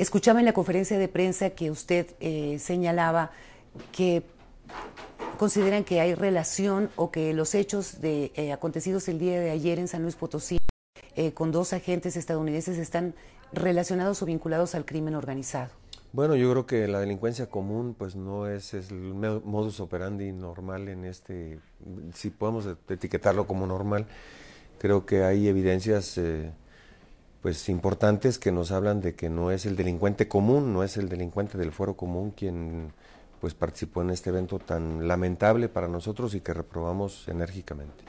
Escuchaba en la conferencia de prensa que usted eh, señalaba que consideran que hay relación o que los hechos de, eh, acontecidos el día de ayer en San Luis Potosí eh, con dos agentes estadounidenses están relacionados o vinculados al crimen organizado. Bueno, yo creo que la delincuencia común pues no es, el modus operandi normal en este, si podemos etiquetarlo como normal, creo que hay evidencias pues importantes que nos hablan de que no es el delincuente común, no es el delincuente del fuero común quien pues participó en este evento tan lamentable para nosotros y que reprobamos enérgicamente.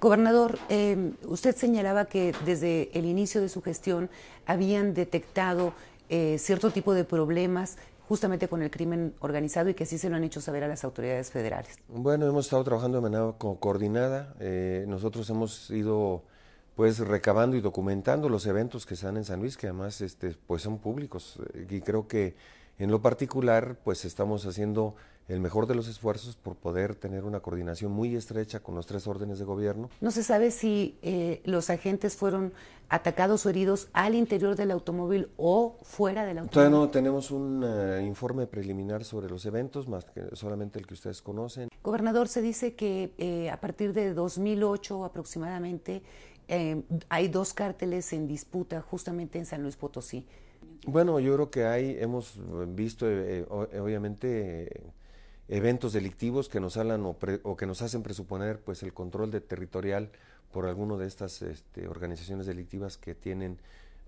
Gobernador, em, usted señalaba que desde el inicio de su gestión habían detectado eh, cierto tipo de problemas justamente con el crimen organizado y que así se lo han hecho saber a las autoridades federales. Bueno, hemos estado trabajando de manera coordinada. Eh, nosotros hemos ido pues recabando y documentando los eventos que están en San Luis, que además este, pues son públicos. Y creo que en lo particular, pues estamos haciendo el mejor de los esfuerzos por poder tener una coordinación muy estrecha con los tres órdenes de gobierno. No se sabe si eh, los agentes fueron atacados o heridos al interior del automóvil o fuera del automóvil. Todavía no tenemos un eh, informe preliminar sobre los eventos, más que solamente el que ustedes conocen. Gobernador, se dice que eh, a partir de 2008 aproximadamente Em, hay dos cárteles en disputa justamente en San Luis Potosí. Bueno, yo creo que hay, hemos visto eh, eh, eh, obviamente eventos delictivos que nos hablan o, que nos hacen presuponer pues el control de territorial por alguno de estas este, organizaciones delictivas que tienen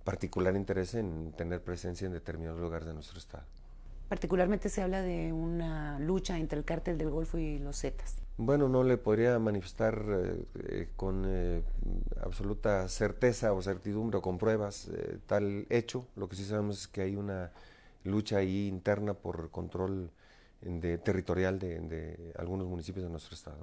particular interés en tener presencia en determinados lugares de nuestro estado. Particularmente se habla de una lucha entre el cártel del Golfo y los Zetas. Bueno, no le podría manifestar eh, eh, con eh, absoluta certeza o certidumbre o con pruebas tal hecho. Lo que sí sabemos es que hay una lucha ahí interna por control territorial de, algunos municipios de nuestro estado.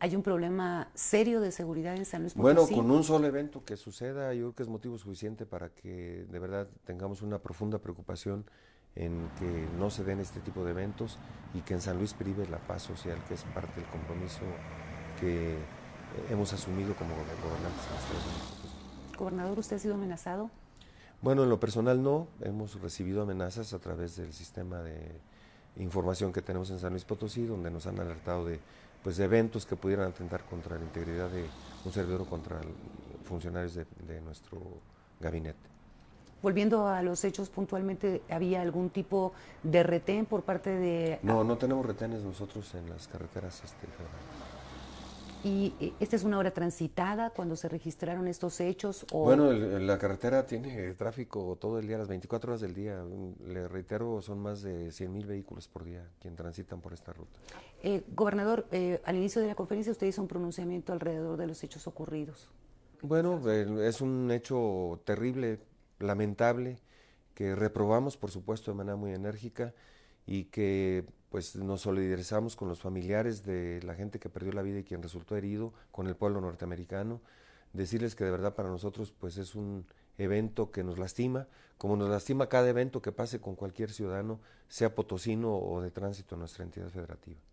¿Hay un problema serio de seguridad en San Luis Potosí? Bueno, con un solo evento que suceda, yo creo que es motivo suficiente para que de verdad tengamos una profunda preocupación en que no se den este tipo de eventos y que en San Luis prive la paz social, que es parte del compromiso que eh, hemos asumido como gobernantes Gobernador, ¿usted ha sido amenazado? Bueno, en lo personal no, hemos recibido amenazas a través del sistema de información que tenemos en San Luis Potosí, donde nos han alertado de, pues, de eventos que pudieran atentar contra la integridad de un servidor o contra funcionarios de nuestro gabinete. Volviendo a los hechos, puntualmente, ¿había algún tipo de retén por parte de...? No, no tenemos retenes nosotros en las carreteras este, ¿Y eh, esta es una hora transitada cuando se registraron estos hechos? Bueno, la carretera tiene tráfico todo el día, las 24 horas del día. Mm, le reitero, son más de 100 mil vehículos por día quien transitan por esta ruta. Eh, gobernador, eh, al inicio de la conferencia usted hizo un pronunciamiento alrededor de los hechos ocurridos. Bueno, es un hecho terrible lamentable que reprobamos, por supuesto, de manera muy enérgica y que pues nos solidarizamos con los familiares de la gente que perdió la vida y quien resultó herido, con el pueblo norteamericano, decirles que de verdad para nosotros pues es un evento que nos lastima, como nos lastima cada evento que pase con cualquier ciudadano, sea potosino o de tránsito en nuestra entidad federativa.